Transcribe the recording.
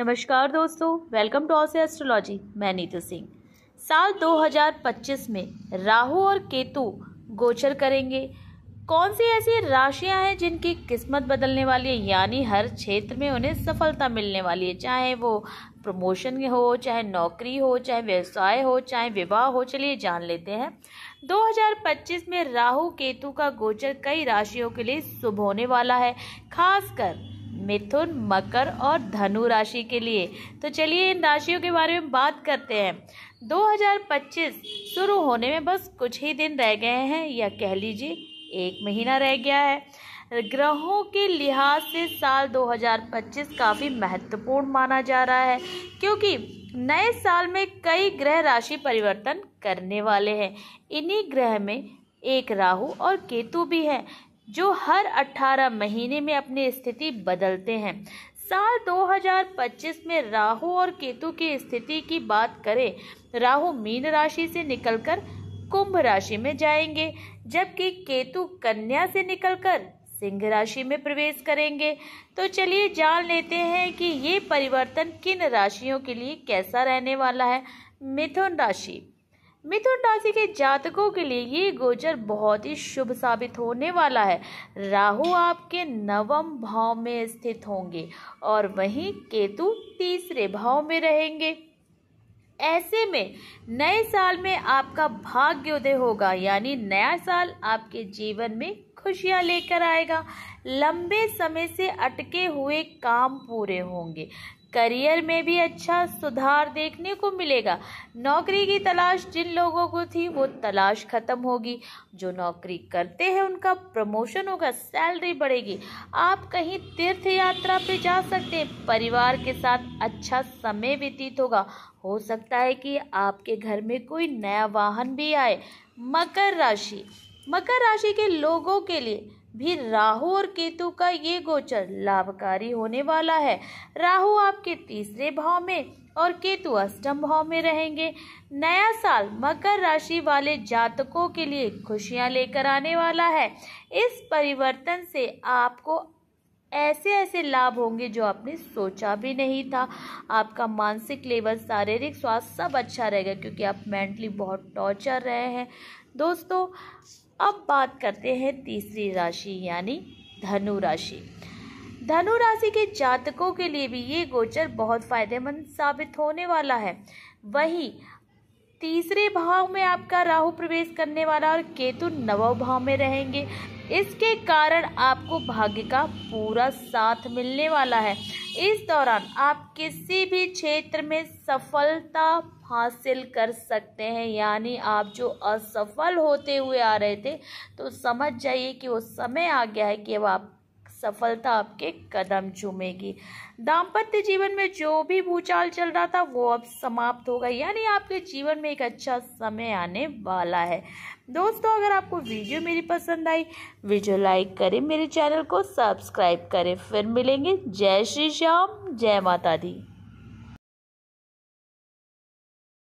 नमस्कार दोस्तों welcome to ऑसे astrology मैं नीतू सिंह साल 2025 में राहु और केतु गोचर करेंगे कौन सी ऐसी राशियां हैं जिनकी किस्मत बदलने वाली है यानी हर क्षेत्र में उन्हें सफलता मिलने वाली है चाहे वो प्रमोशन हो चाहे नौकरी हो चाहे व्यवसाय हो चाहे विवाह हो चलिए जान लेते हैं 2025 में राहु केतु का गोचर कई राशियों के लिए शुभ होने वाला है खासकर मिथुन मकर और धनु राशि के लिए तो चलिए इन राशियों के बारे में बात करते हैं 2025 शुरू होने में बस कुछ ही दिन रह गए हैं या कह लीजिए एक महीना रह गया है ग्रहों के लिहाज से साल 2025 काफ़ी महत्वपूर्ण माना जा रहा है क्योंकि नए साल में कई ग्रह राशि परिवर्तन करने वाले हैं इन्हीं ग्रह में एक राहु और केतु भी है जो हर 18 महीने में अपनी स्थिति बदलते हैं साल 2025 में राहु और केतु की स्थिति की बात करें राहु मीन राशि से निकलकर कुंभ राशि में जाएंगे जबकि केतु कन्या से निकलकर सिंह राशि में प्रवेश करेंगे तो चलिए जान लेते हैं कि ये परिवर्तन किन राशियों के लिए कैसा रहने वाला है मिथुन राशि मिथुन राशि के जातकों के लिए ये गोचर बहुत ही शुभ साबित होने वाला है राहु आपके नवम भाव में स्थित होंगे और वहीं केतु तीसरे भाव में रहेंगे ऐसे में नए साल में आपका भाग्योदय होगा यानी नया साल आपके जीवन में खुशियां लेकर आएगा लंबे समय से अटके हुए काम पूरे होंगे करियर में भी अच्छा सुधार देखने को मिलेगा नौकरी की तलाश जिन लोगों को थी वो तलाश खत्म होगी जो नौकरी करते हैं उनका प्रमोशन होगा सैलरी बढ़ेगी आप कहीं तीर्थ यात्रा पे जा सकते हैं परिवार के साथ अच्छा समय व्यतीत होगा हो सकता है कि आपके घर में कोई नया वाहन भी आए मकर राशि मकर राशि के लोगों के लिए भी राहु और केतु का ये गोचर लाभकारी होने वाला है राहु आपके तीसरे भाव में और केतु अष्टम भाव में रहेंगे नया साल मकर राशि वाले जातकों के लिए खुशियां लेकर आने वाला है इस परिवर्तन से आपको ऐसे ऐसे लाभ होंगे जो आपने सोचा भी नहीं था आपका मानसिक लेवल शारीरिक स्वास्थ्य सब अच्छा रहेगा क्योंकि आप मेंटली बहुत टॉर्चर रहे हैं दोस्तों अब बात करते हैं तीसरी राशि यानी धनु राशि धनु राशि के जातकों के लिए भी ये गोचर बहुत फायदेमंद साबित होने वाला है वही तीसरे भाव में आपका राहु प्रवेश करने वाला और केतु नवम भाव में रहेंगे इसके कारण आपको भाग्य का पूरा साथ मिलने वाला है इस दौरान आप किसी भी क्षेत्र में सफलता हासिल कर सकते हैं यानी आप जो असफल होते हुए आ रहे थे तो समझ जाइए कि वो समय आ गया है कि अब आप सफलता आपके कदम चूमेगी दाम्पत्य जीवन में जो भी भूचाल चल रहा था वो अब समाप्त होगा यानी आपके जीवन में एक अच्छा समय आने वाला है दोस्तों अगर आपको वीडियो मेरी पसंद आई वीडियो लाइक करें मेरे चैनल को सब्सक्राइब करें फिर मिलेंगे जय श्री श्याम जय माता दी